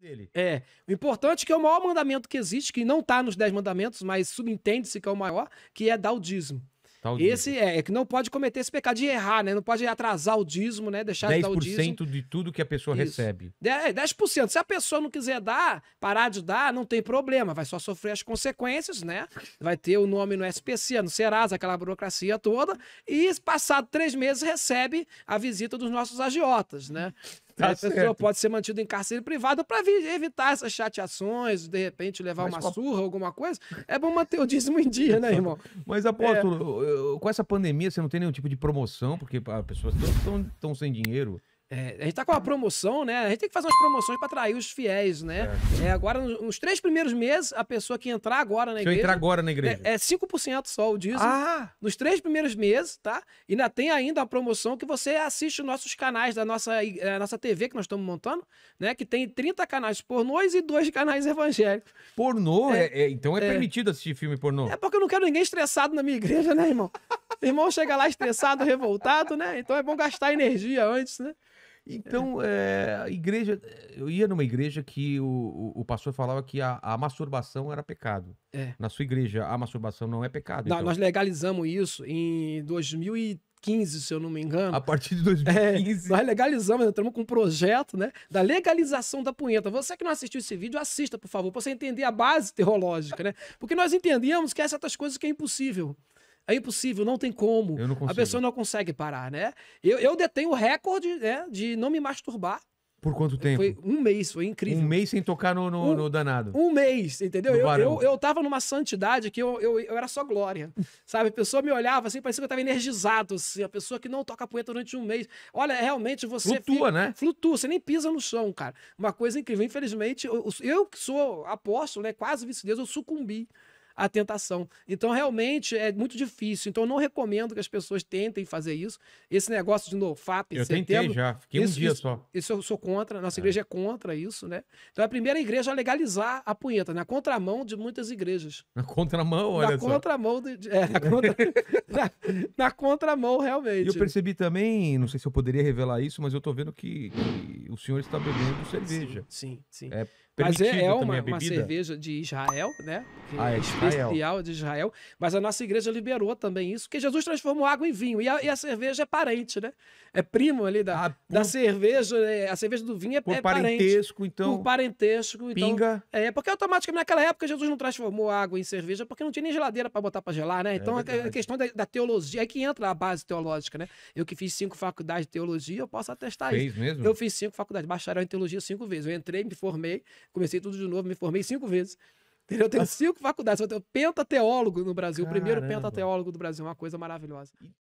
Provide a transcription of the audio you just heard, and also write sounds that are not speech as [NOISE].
dele. É. O importante é que é o maior mandamento que existe, que não está nos dez mandamentos, mas subentende-se que é o maior, que é dar o dízimo. Tá o esse é, é que não pode cometer esse pecado de errar, né? Não pode atrasar o dízimo, né? Deixar de dar o dízimo. 10% de tudo que a pessoa Isso. recebe. É, 10%. Se a pessoa não quiser dar, parar de dar, não tem problema. Vai só sofrer as consequências, né? Vai ter o nome no SPC, no Serasa, aquela burocracia toda. E passado três meses recebe a visita dos nossos agiotas, né? Tá a certo. pessoa pode ser mantida em cárcere privado para evitar essas chateações, de repente levar Mas uma surra, alguma coisa. É bom manter o dízimo em dia, [LAUGHS] né, irmão? Mas, apóstolo, é... com essa pandemia você não tem nenhum tipo de promoção, porque as pessoas estão sem dinheiro. É, a gente tá com uma promoção, né? A gente tem que fazer umas promoções para atrair os fiéis, né? É. É, agora, nos três primeiros meses, a pessoa que entrar agora na igreja. Se eu entrar agora na igreja. É, é 5% só o dízimo. Ah. Nos três primeiros meses, tá? E ainda tem ainda a promoção que você assiste os nossos canais da nossa, é, nossa TV que nós estamos montando, né? Que tem 30 canais pornôs e dois canais evangélicos. Pornô? É, é, é então é, permitido assistir filme pornô? É porque eu não quero ninguém estressado na minha igreja, né, irmão? irmão chega lá estressado, revoltado, né? Então é bom gastar energia antes, né? Então, é, a igreja. Eu ia numa igreja que o, o, o pastor falava que a, a masturbação era pecado. É. Na sua igreja, a masturbação não é pecado. Não, então. Nós legalizamos isso em 2015, se eu não me engano. A partir de 2015. É, nós legalizamos, entramos com um projeto né, da legalização da punheta. Você que não assistiu esse vídeo, assista, por favor, para você entender a base teológica, né? Porque nós entendíamos que há é certas coisas que é impossível. É impossível, não tem como. Não a pessoa não consegue parar, né? Eu, eu detenho o recorde né, de não me masturbar. Por quanto é, tempo? Foi um mês, foi incrível. Um mês sem tocar no, no, um, no danado. Um mês, entendeu? Eu, eu, eu tava numa santidade que eu, eu, eu era só glória. [LAUGHS] Sabe? A pessoa me olhava assim, parecia que eu tava energizado. Assim, a pessoa que não toca poeta durante um mês. Olha, realmente você. Flutua, fica, né? Flutua, você nem pisa no chão, cara. Uma coisa incrível. Infelizmente, eu, eu que sou apóstolo, né? Quase vice-deus, eu sucumbi a tentação. Então, realmente, é muito difícil. Então, eu não recomendo que as pessoas tentem fazer isso. Esse negócio de NoFap, eu setembro... Eu tentei já, fiquei isso, um dia isso, só. Isso eu sou contra, nossa é. igreja é contra isso, né? Então, a primeira igreja a é legalizar a punheta, na contramão de muitas igrejas. Na contramão, olha na só. Contramão de, é, na, [LAUGHS] na, na, contramão, realmente. E eu percebi também, não sei se eu poderia revelar isso, mas eu tô vendo que, que o senhor está bebendo cerveja. Sim, sim. sim. É mas é, é uma, uma cerveja de Israel, né? Que ah, é, é celestial de Israel. Mas a nossa igreja liberou também isso, porque Jesus transformou água em vinho. E a, e a cerveja é parente, né? É primo ali da, ah, por, da cerveja. É, a cerveja do vinho é, por é parentesco, parente. então. Por parentesco. Então, pinga. É, porque automaticamente naquela época Jesus não transformou água em cerveja porque não tinha nem geladeira para botar para gelar, né? É então é a, a questão da, da teologia, é que entra a base teológica, né? Eu que fiz cinco faculdades de teologia, eu posso atestar Fez isso. Mesmo? Eu fiz cinco faculdades, bacharel em teologia cinco vezes. Eu entrei, me formei, comecei tudo de novo, me formei cinco vezes. Entendeu? Eu tenho cinco faculdades, eu tenho pentateólogo no Brasil, Caramba. o primeiro pentateólogo do Brasil, uma coisa maravilhosa.